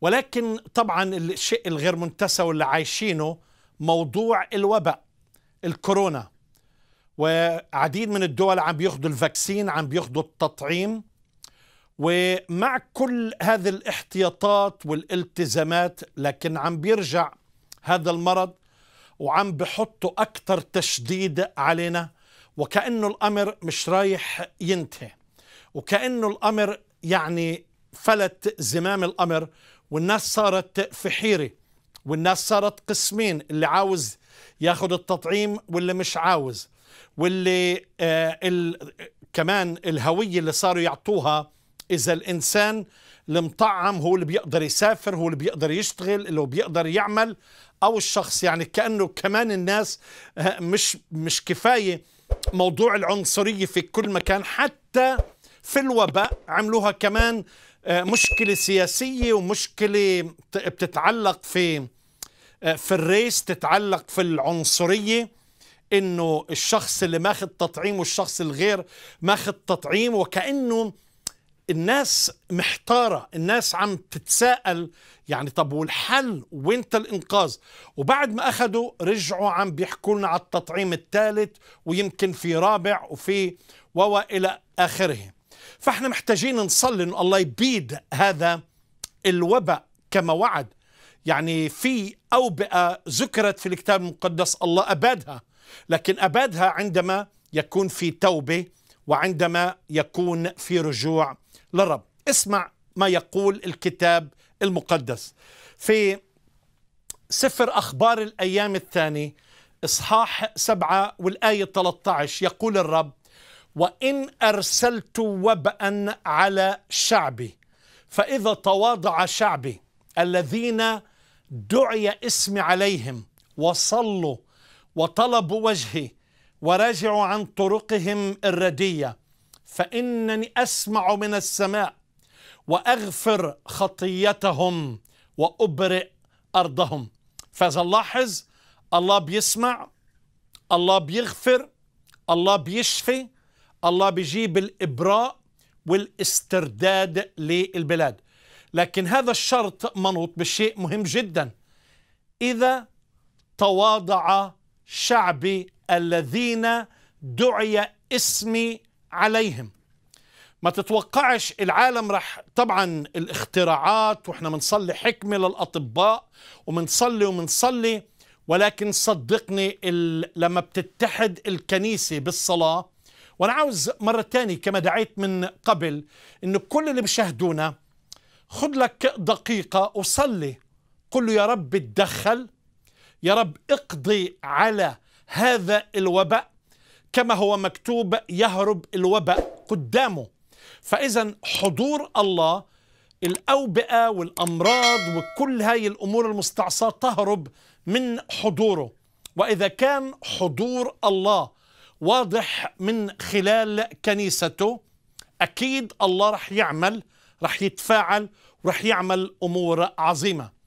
ولكن طبعا الشيء الغير منتسى واللي عايشينه موضوع الوباء الكورونا وعديد من الدول عم بياخذوا الفاكسين عم بياخذوا التطعيم ومع كل هذه الاحتياطات والالتزامات لكن عم بيرجع هذا المرض وعم بحطوا أكثر تشديد علينا وكأنه الأمر مش رايح ينتهي وكأنه الأمر يعني فلت زمام الأمر والناس صارت في حيرة والناس صارت قسمين اللي عاوز ياخد التطعيم واللي مش عاوز واللي آه ال كمان الهوية اللي صاروا يعطوها إذا الإنسان المطعم هو اللي بيقدر يسافر هو اللي بيقدر يشتغل اللي هو بيقدر يعمل أو الشخص يعني كأنه كمان الناس آه، مش مش كفاية موضوع العنصرية في كل مكان حتى في الوباء عملوها كمان آه، مشكلة سياسية ومشكلة بتتعلق في آه، في الريس تتعلق في العنصرية انه الشخص اللي ماخذ تطعيم والشخص الغير ماخذ تطعيم وكأنه الناس محتارة الناس عم تتساءل يعني طب والحل وانت الإنقاذ وبعد ما اخذوا رجعوا عم بيحكوا لنا على التطعيم الثالث ويمكن في رابع وفي وإلى آخره فاحنا محتاجين نصلي ان الله يبيد هذا الوباء كما وعد يعني في أوبئة ذكرت في الكتاب المقدس الله أبادها لكن أبادها عندما يكون في توبة وعندما يكون في رجوع للرب اسمع ما يقول الكتاب المقدس في سفر أخبار الأيام الثاني إصحاح سبعة والآية 13 يقول الرب وإن أرسلت وبأ على شعبي فإذا تواضع شعبي الذين دعي اسمي عليهم وصلوا وطلبوا وجهي ورجعوا عن طرقهم الردية فإنني أسمع من السماء وأغفر خطيتهم وأبرئ أرضهم فإذا لاحظ الله بيسمع الله بيغفر الله بيشفي الله بيجيب الإبراء والاسترداد للبلاد لكن هذا الشرط منوط بشيء مهم جدا إذا تواضع شعبي الذين دعي اسمي عليهم ما تتوقعش العالم رح طبعا الاختراعات واحنا بنصلي حكمة للأطباء وبنصلي وبنصلي ولكن صدقني لما بتتحد الكنيسة بالصلاة وانا عاوز مره تاني كما دعيت من قبل انه كل اللي بيشاهدونا خذ لك دقيقه وصلي قل له يا رب اتدخل يا رب اقضي على هذا الوباء كما هو مكتوب يهرب الوباء قدامه فاذا حضور الله الاوبئه والامراض وكل هاي الامور المستعصاه تهرب من حضوره واذا كان حضور الله واضح من خلال كنيسته أكيد الله رح يعمل رح يتفاعل ورح يعمل أمور عظيمة